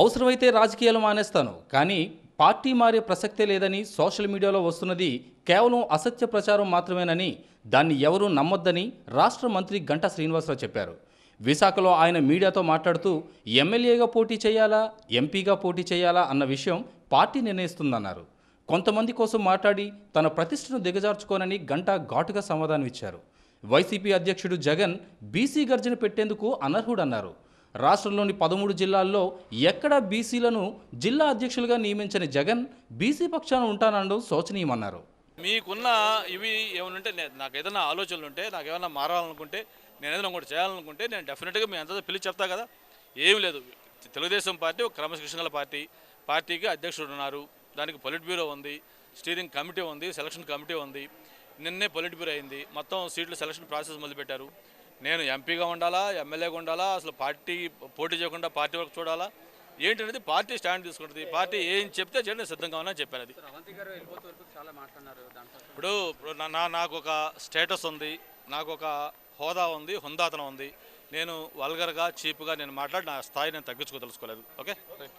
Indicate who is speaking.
Speaker 1: అవసరమైతే రాజకీయాలు మానేస్తాను కానీ పార్టీ మారే ప్రసక్తే లేదని సోషల్ మీడియాలో వస్తున్నది కేవలం అసత్య ప్రచారం మాత్రమేనని దాన్ని ఎవరూ నమ్మొద్దని రాష్ట్ర మంత్రి గంటా శ్రీనివాసరావు చెప్పారు విశాఖలో ఆయన మీడియాతో మాట్లాడుతూ ఎమ్మెల్యేగా పోటీ చేయాలా ఎంపీగా పోటీ చేయాలా అన్న విషయం పార్టీ నిర్ణయిస్తుందన్నారు కొంతమంది కోసం మాట్లాడి తన ప్రతిష్టను దిగజార్చుకోనని గంటా ఘాటుగా సమాధానం ఇచ్చారు వైసీపీ అధ్యక్షుడు జగన్ బీసీ గర్జన పెట్టేందుకు అనర్హుడన్నారు రాష్ట్రంలోని పదమూడు జిల్లాల్లో ఎక్కడ బీసీలను జిల్లా అధ్యక్షులుగా నియమించని జగన్ బీసీ పక్షాన ఉంటానడం శోచనీయమన్నారు
Speaker 2: మీకున్న ఇవి ఏమనుంటే నాకు ఏదైనా ఆలోచనలు ఉంటే నాకు ఏమైనా మారాలనుకుంటే నేను ఏదైనా ఒకటి చేయాలనుకుంటే నేను డెఫినెట్గా మీ అంతా పిలిచి చెప్తా కదా ఏమి లేదు తెలుగుదేశం పార్టీ ఒక క్రమశిక్షణ పార్టీ పార్టీకి అధ్యక్షుడు ఉన్నారు దానికి పొలిట్ బ్యూరో ఉంది స్టీరింగ్ కమిటీ ఉంది సెలక్షన్ కమిటీ ఉంది నిన్నే పొలిట్ బ్యూరో అయింది మొత్తం సీట్లు సెలక్షన్ ప్రాసెస్ మొదలుపెట్టారు నేను ఎంపీగా ఉండాలా ఎమ్మెల్యేగా ఉండాలా అసలు పార్టీ పోటీ చేయకుండా పార్టీ వరకు చూడాలా ఏంటనేది పార్టీ స్టాండ్ తీసుకుంటుంది పార్టీ ఏం చెప్తే చేయడం సిద్ధంగా ఉన్నా చెప్పాను అది ఇప్పుడు నా నాకు ఒక స్టేటస్ ఉంది నాకు ఒక హోదా ఉంది హుందాతనం ఉంది నేను వల్గర్గా చీప్గా నేను మాట్లాడి నా స్థాయి నేను తగ్గించుకో తెలుసుకోలేదు ఓకే